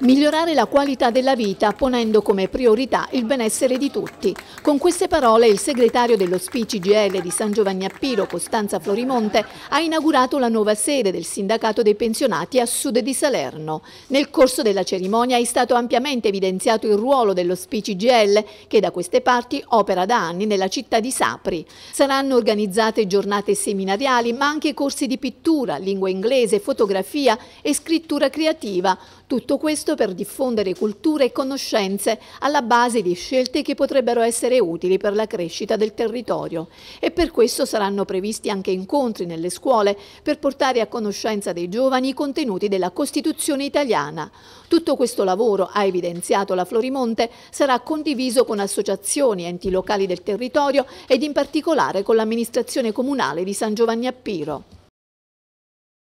Migliorare la qualità della vita ponendo come priorità il benessere di tutti. Con queste parole il segretario dello SPI CGL di San Giovanni a Piro, Costanza Florimonte, ha inaugurato la nuova sede del sindacato dei pensionati a sud di Salerno. Nel corso della cerimonia è stato ampiamente evidenziato il ruolo dello SPI CGL che da queste parti opera da anni nella città di Sapri. Saranno organizzate giornate seminariali ma anche corsi di pittura, lingua inglese, fotografia e scrittura creativa. Tutto questo utilizzo per diffondere culture e conoscenze alla base di scelte che potrebbero essere utili per la crescita del territorio e per questo saranno previsti anche incontri nelle scuole per portare a conoscenza dei giovani i contenuti della Costituzione italiana. Tutto questo lavoro, ha evidenziato la Florimonte, sarà condiviso con associazioni, enti locali del territorio ed in particolare con l'amministrazione comunale di San Giovanni Appiro.